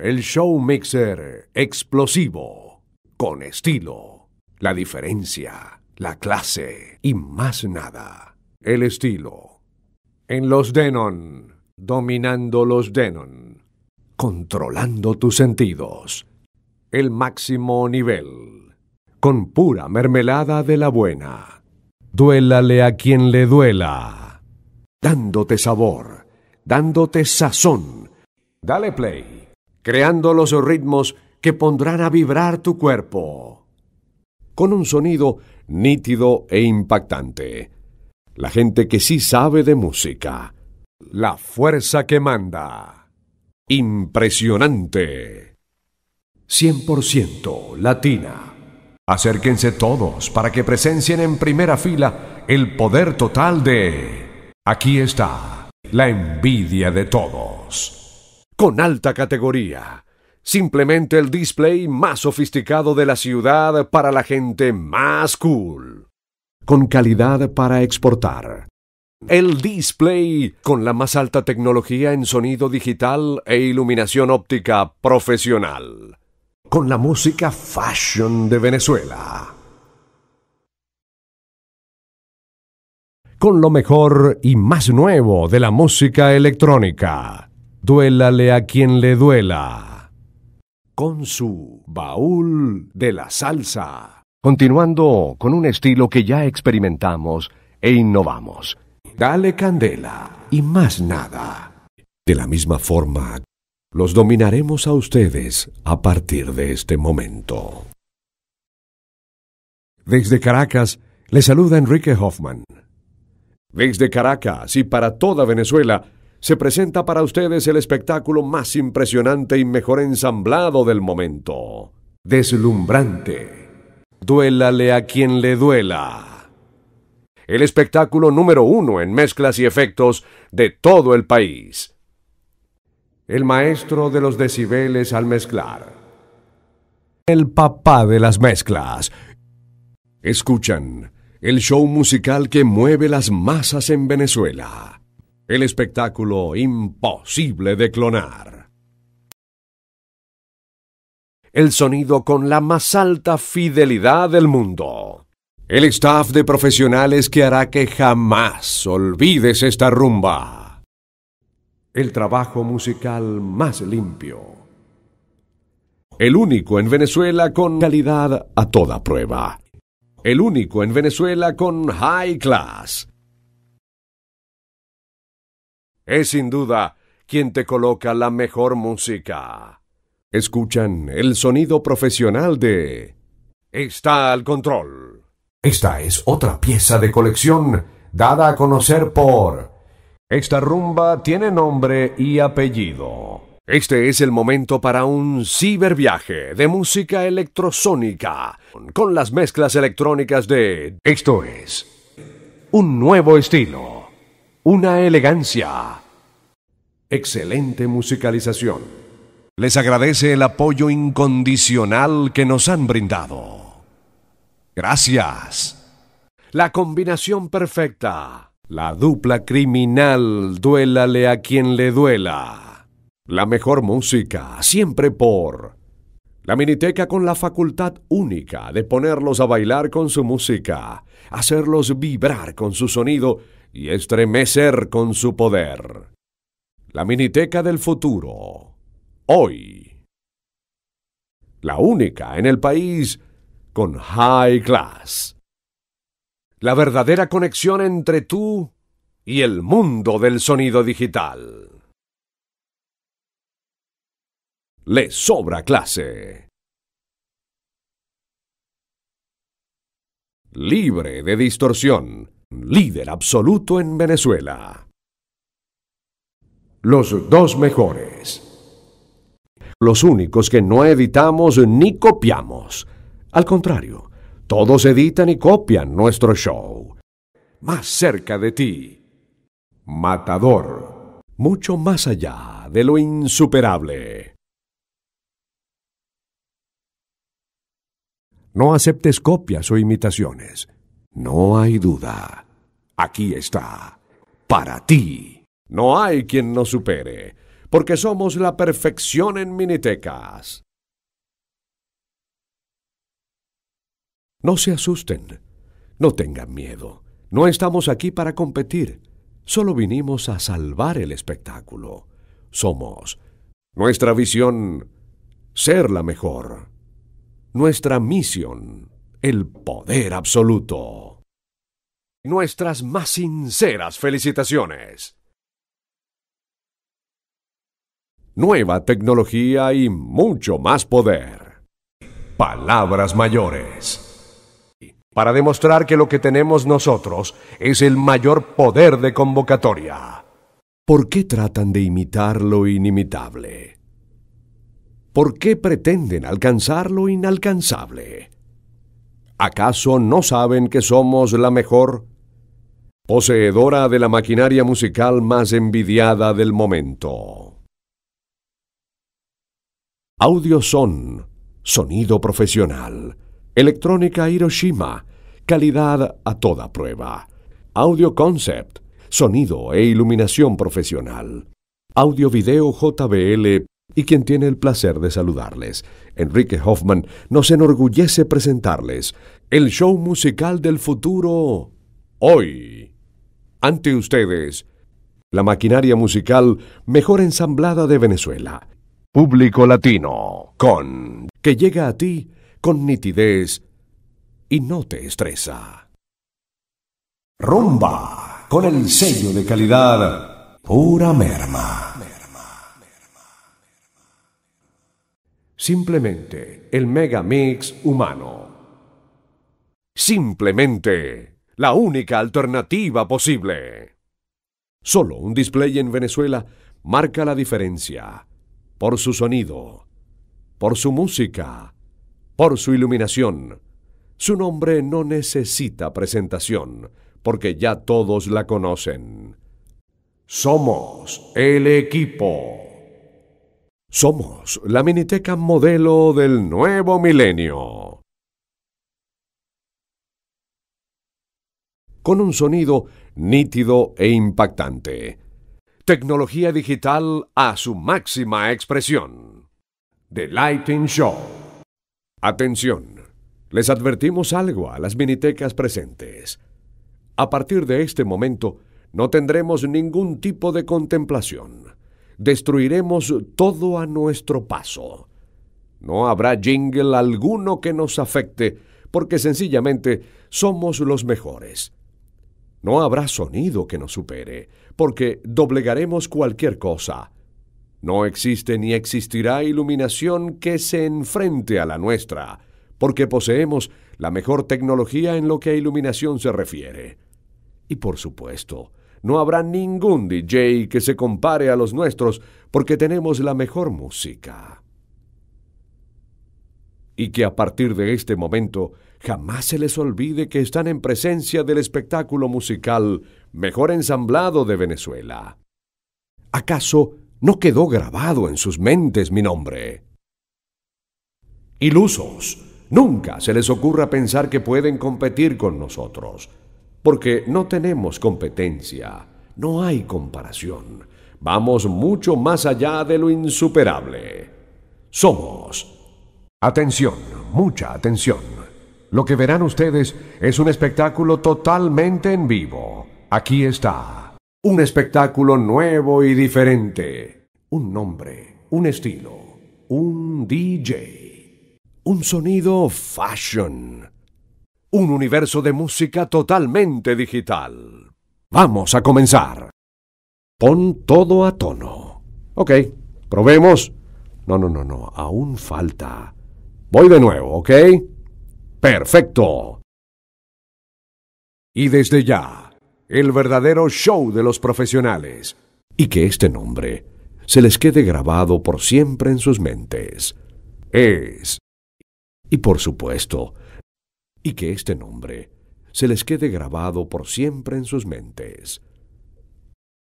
el show mixer explosivo, con estilo, la diferencia, la clase y más nada, el estilo. En los Denon, dominando los Denon, controlando tus sentidos, el máximo nivel, con pura mermelada de la buena. Duélale a quien le duela, dándote sabor, dándote sazón. Dale play creando los ritmos que pondrán a vibrar tu cuerpo, con un sonido nítido e impactante. La gente que sí sabe de música. La fuerza que manda. Impresionante. 100% latina. Acérquense todos para que presencien en primera fila el poder total de... Aquí está, la envidia de todos con alta categoría. Simplemente el display más sofisticado de la ciudad para la gente más cool. Con calidad para exportar. El display con la más alta tecnología en sonido digital e iluminación óptica profesional. Con la música fashion de Venezuela. Con lo mejor y más nuevo de la música electrónica Duélale a quien le duela. Con su baúl de la salsa. Continuando con un estilo que ya experimentamos e innovamos. Dale candela y más nada. De la misma forma, los dominaremos a ustedes a partir de este momento. Desde Caracas, le saluda Enrique Hoffman. Desde Caracas y para toda Venezuela, se presenta para ustedes el espectáculo más impresionante y mejor ensamblado del momento. Deslumbrante. Duélale a quien le duela. El espectáculo número uno en mezclas y efectos de todo el país. El maestro de los decibeles al mezclar. El papá de las mezclas. Escuchan el show musical que mueve las masas en Venezuela el espectáculo imposible de clonar. El sonido con la más alta fidelidad del mundo. El staff de profesionales que hará que jamás olvides esta rumba. El trabajo musical más limpio. El único en Venezuela con calidad a toda prueba. El único en Venezuela con high class es sin duda quien te coloca la mejor música. Escuchan el sonido profesional de... Está al control. Esta es otra pieza de colección dada a conocer por... Esta rumba tiene nombre y apellido. Este es el momento para un ciberviaje de música electrosónica con las mezclas electrónicas de... Esto es... Un nuevo estilo una elegancia. Excelente musicalización. Les agradece el apoyo incondicional que nos han brindado. Gracias. La combinación perfecta. La dupla criminal, duélale a quien le duela. La mejor música, siempre por... La miniteca con la facultad única de ponerlos a bailar con su música, hacerlos vibrar con su sonido y estremecer con su poder. La Miniteca del Futuro. Hoy. La única en el país con High Class. La verdadera conexión entre tú y el mundo del sonido digital. Le sobra clase. Libre de distorsión líder absoluto en Venezuela. Los dos mejores. Los únicos que no editamos ni copiamos. Al contrario, todos editan y copian nuestro show. Más cerca de ti. Matador. Mucho más allá de lo insuperable. No aceptes copias o imitaciones. No hay duda aquí está, para ti. No hay quien nos supere, porque somos la perfección en Minitecas. No se asusten, no tengan miedo. No estamos aquí para competir, solo vinimos a salvar el espectáculo. Somos nuestra visión, ser la mejor. Nuestra misión, el poder absoluto nuestras más sinceras felicitaciones. Nueva tecnología y mucho más poder. Palabras mayores. Para demostrar que lo que tenemos nosotros es el mayor poder de convocatoria. ¿Por qué tratan de imitar lo inimitable? ¿Por qué pretenden alcanzar lo inalcanzable? ¿Acaso no saben que somos la mejor poseedora de la maquinaria musical más envidiada del momento. Audio Son, sonido profesional. Electrónica Hiroshima, calidad a toda prueba. Audio Concept, sonido e iluminación profesional. Audio Video JBL y quien tiene el placer de saludarles. Enrique Hoffman nos enorgullece presentarles el show musical del futuro hoy. Ante ustedes, la maquinaria musical mejor ensamblada de Venezuela. Público latino, con... que llega a ti con nitidez y no te estresa. Rumba, con el sello de calidad, pura merma. Simplemente el mega mix humano. Simplemente la única alternativa posible. Solo un display en Venezuela marca la diferencia por su sonido, por su música, por su iluminación. Su nombre no necesita presentación, porque ya todos la conocen. Somos el equipo. Somos la miniteca modelo del nuevo milenio. con un sonido nítido e impactante. Tecnología digital a su máxima expresión. The Lighting Show. Atención, les advertimos algo a las minitecas presentes. A partir de este momento, no tendremos ningún tipo de contemplación. Destruiremos todo a nuestro paso. No habrá jingle alguno que nos afecte, porque sencillamente somos los mejores. No habrá sonido que nos supere, porque doblegaremos cualquier cosa. No existe ni existirá iluminación que se enfrente a la nuestra, porque poseemos la mejor tecnología en lo que a iluminación se refiere. Y por supuesto, no habrá ningún DJ que se compare a los nuestros, porque tenemos la mejor música y que a partir de este momento jamás se les olvide que están en presencia del espectáculo musical mejor ensamblado de Venezuela. ¿Acaso no quedó grabado en sus mentes mi nombre? Ilusos, nunca se les ocurra pensar que pueden competir con nosotros, porque no tenemos competencia, no hay comparación, vamos mucho más allá de lo insuperable. Somos Atención, mucha atención. Lo que verán ustedes es un espectáculo totalmente en vivo. Aquí está. Un espectáculo nuevo y diferente. Un nombre, un estilo, un DJ. Un sonido fashion. Un universo de música totalmente digital. Vamos a comenzar. Pon todo a tono. Ok, probemos. No, no, no, no, aún falta. Voy de nuevo, ¿ok? Perfecto. Y desde ya, el verdadero show de los profesionales. Y que este nombre se les quede grabado por siempre en sus mentes. Es. Y por supuesto, y que este nombre se les quede grabado por siempre en sus mentes.